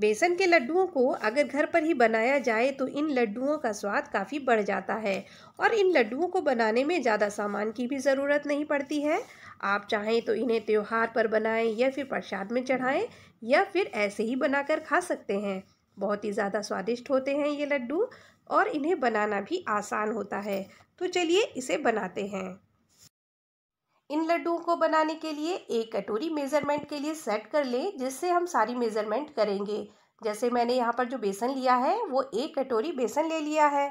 बेसन के लड्डुओं को अगर घर पर ही बनाया जाए तो इन लड्डुओं का स्वाद काफ़ी बढ़ जाता है और इन लड्डुओं को बनाने में ज़्यादा सामान की भी ज़रूरत नहीं पड़ती है आप चाहें तो इन्हें त्यौहार पर बनाएं या फिर प्रसाद में चढ़ाएं या फिर ऐसे ही बनाकर खा सकते हैं बहुत ही ज़्यादा स्वादिष्ट होते हैं ये लड्डू और इन्हें बनाना भी आसान होता है तो चलिए इसे बनाते हैं इन लड्डुओं को बनाने के लिए एक कटोरी मेज़रमेंट के लिए सेट कर लें जिससे हम सारी मेज़रमेंट करेंगे जैसे मैंने यहाँ पर जो बेसन लिया है वो एक कटोरी बेसन ले लिया है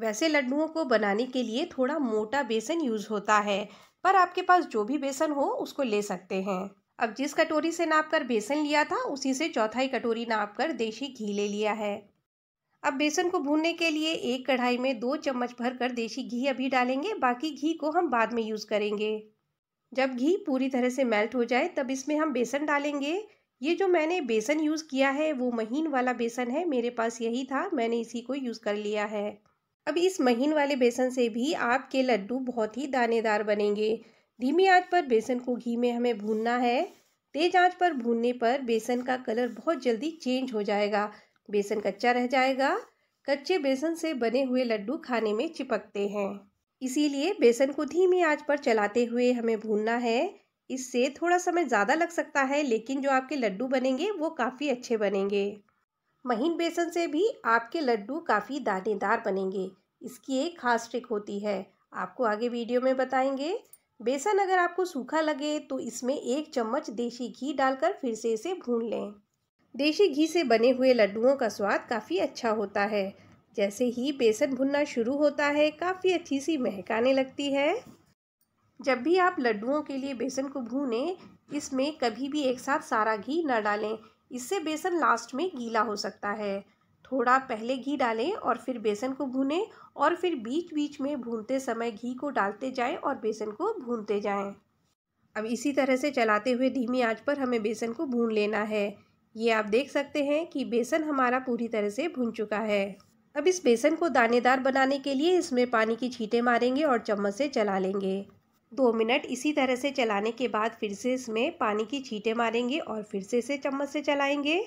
वैसे लड्डुओं को बनाने के लिए थोड़ा मोटा बेसन यूज़ होता है पर आपके पास जो भी बेसन हो उसको ले सकते हैं अब जिस कटोरी से नाप कर बेसन लिया था उसी से चौथाई कटोरी नाप कर देशी घी ले लिया है अब बेसन को भूनने के लिए एक कढ़ाई में दो चम्मच भर कर देशी घी अभी डालेंगे बाकी घी को हम बाद में यूज़ करेंगे जब घी पूरी तरह से मेल्ट हो जाए तब इसमें हम बेसन डालेंगे ये जो मैंने बेसन यूज़ किया है वो महीन वाला बेसन है मेरे पास यही था मैंने इसी को यूज़ कर लिया है अब इस महीन वाले बेसन से भी आपके लड्डू बहुत ही दानेदार बनेंगे धीमी आंच पर बेसन को घी में हमें भूनना है तेज आंच पर भूनने पर बेसन का कलर बहुत जल्दी चेंज हो जाएगा बेसन कच्चा रह जाएगा कच्चे बेसन से बने हुए लड्डू खाने में चिपकते हैं इसीलिए बेसन को धीमी आंच पर चलाते हुए हमें भूनना है इससे थोड़ा समय ज़्यादा लग सकता है लेकिन जो आपके लड्डू बनेंगे वो काफ़ी अच्छे बनेंगे महीन बेसन से भी आपके लड्डू काफ़ी दानेदार बनेंगे इसकी एक खास ट्रिक होती है आपको आगे वीडियो में बताएंगे बेसन अगर आपको सूखा लगे तो इसमें एक चम्मच देसी घी डालकर फिर से इसे भून लें देसी घी से बने हुए लड्डुओं का स्वाद काफ़ी अच्छा होता है जैसे ही बेसन भुनना शुरू होता है काफ़ी अच्छी सी महक आने लगती है जब भी आप लड्डुओं के लिए बेसन को भूनें इसमें कभी भी एक साथ सारा घी न डालें इससे बेसन लास्ट में गीला हो सकता है थोड़ा पहले घी डालें और फिर बेसन को भूनें और फिर बीच बीच में भूनते समय घी को डालते जाएं और बेसन को भूनते जाएं। अब इसी तरह से चलाते हुए धीमी आंच पर हमें बेसन को भून लेना है ये आप देख सकते हैं कि बेसन हमारा पूरी तरह से भून चुका है अब इस बेसन को दानेदार बनाने के लिए इसमें पानी की छींटे मारेंगे और चम्मच से चला लेंगे दो मिनट इसी तरह से चलाने के बाद फिर से इसमें पानी की छींटे मारेंगे और फिर से इसे चम्मच से चलाएंगे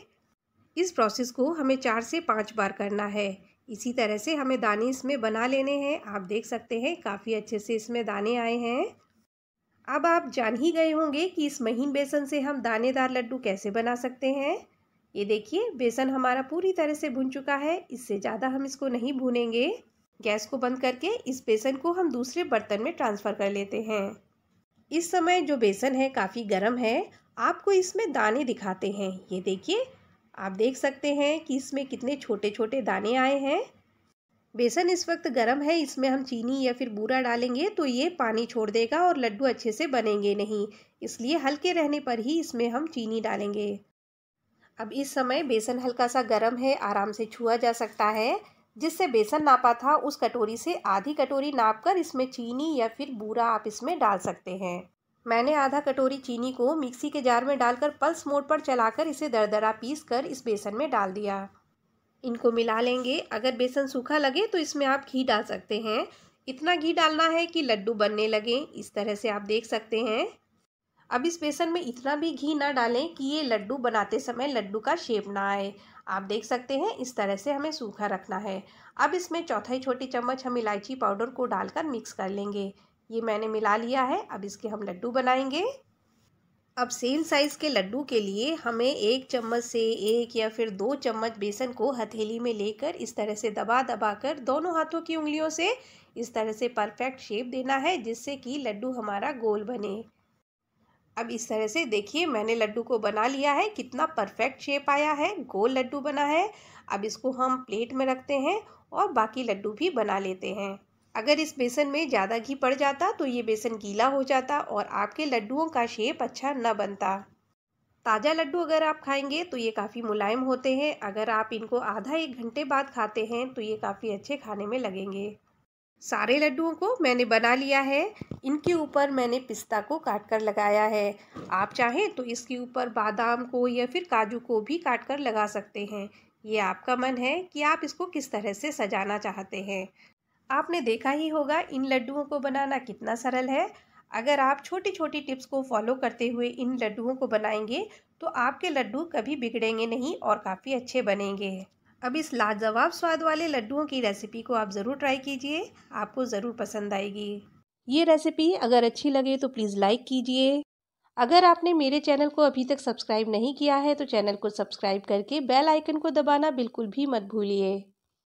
इस प्रोसेस को हमें चार से पाँच बार करना है इसी तरह से हमें दाने इसमें बना लेने हैं आप देख सकते हैं काफ़ी अच्छे से इसमें दाने आए हैं अब आप जान ही गए होंगे कि इस महीन बेसन से हम दानेदार लड्डू कैसे बना सकते हैं ये देखिए बेसन हमारा पूरी तरह से भुन चुका है इससे ज़्यादा हम इसको नहीं भूनेंगे गैस को बंद करके इस बेसन को हम दूसरे बर्तन में ट्रांसफ़र कर लेते हैं इस समय जो बेसन है काफ़ी गर्म है आपको इसमें दाने दिखाते हैं ये देखिए आप देख सकते हैं कि इसमें कितने छोटे छोटे दाने आए हैं बेसन इस वक्त गर्म है इसमें हम चीनी या फिर बूरा डालेंगे तो ये पानी छोड़ देगा और लड्डू अच्छे से बनेंगे नहीं इसलिए हल्के रहने पर ही इसमें हम चीनी डालेंगे अब इस समय बेसन हल्का सा गर्म है आराम से छुआ जा सकता है जिससे बेसन नापा था उस कटोरी से आधी कटोरी नाप कर इसमें चीनी या फिर बूरा आप इसमें डाल सकते हैं मैंने आधा कटोरी चीनी को मिक्सी के जार में डालकर पल्स मोड पर चलाकर इसे दरदरा पीस कर इस बेसन में डाल दिया इनको मिला लेंगे अगर बेसन सूखा लगे तो इसमें आप घी डाल सकते हैं इतना घी डालना है कि लड्डू बनने लगे इस तरह से आप देख सकते हैं अब इस बेसन में इतना भी घी ना डालें कि ये लड्डू बनाते समय लड्डू का शेप ना आए आप देख सकते हैं इस तरह से हमें सूखा रखना है अब इसमें चौथाई छोटी चम्मच हम इलायची पाउडर को डालकर मिक्स कर लेंगे ये मैंने मिला लिया है अब इसके हम लड्डू बनाएंगे अब सेम साइज़ के लड्डू के लिए हमें एक चम्मच से एक या फिर दो चम्मच बेसन को हथेली में लेकर इस तरह से दबा दबा कर दोनों हाथों की उंगलियों से इस तरह से परफेक्ट शेप देना है जिससे कि लड्डू हमारा गोल बने अब इस तरह से देखिए मैंने लड्डू को बना लिया है कितना परफेक्ट शेप आया है गोल लड्डू बना है अब इसको हम प्लेट में रखते हैं और बाकी लड्डू भी बना लेते हैं अगर इस बेसन में ज़्यादा घी पड़ जाता तो ये बेसन गीला हो जाता और आपके लड्डुओं का शेप अच्छा न बनता ताज़ा लड्डू अगर आप खाएंगे तो ये काफ़ी मुलायम होते हैं अगर आप इनको आधा एक घंटे बाद खाते हैं तो ये काफ़ी अच्छे खाने में लगेंगे सारे लड्डुओं को मैंने बना लिया है इनके ऊपर मैंने पिस्ता को काट कर लगाया है आप चाहें तो इसके ऊपर बादाम को या फिर काजू को भी काट कर लगा सकते हैं ये आपका मन है कि आप इसको किस तरह से सजाना चाहते हैं आपने देखा ही होगा इन लड्डुओं को बनाना कितना सरल है अगर आप छोटी छोटी टिप्स को फॉलो करते हुए इन लड्डुओं को बनाएंगे तो आपके लड्डू कभी बिगड़ेंगे नहीं और काफ़ी अच्छे बनेंगे अब इस लाजवाब स्वाद वाले लड्डुओं की रेसिपी को आप ज़रूर ट्राई कीजिए आपको ज़रूर पसंद आएगी ये रेसिपी अगर अच्छी लगे तो प्लीज़ लाइक कीजिए अगर आपने मेरे चैनल को अभी तक सब्सक्राइब नहीं किया है तो चैनल को सब्सक्राइब करके बेल आइकन को दबाना बिल्कुल भी मत भूलिए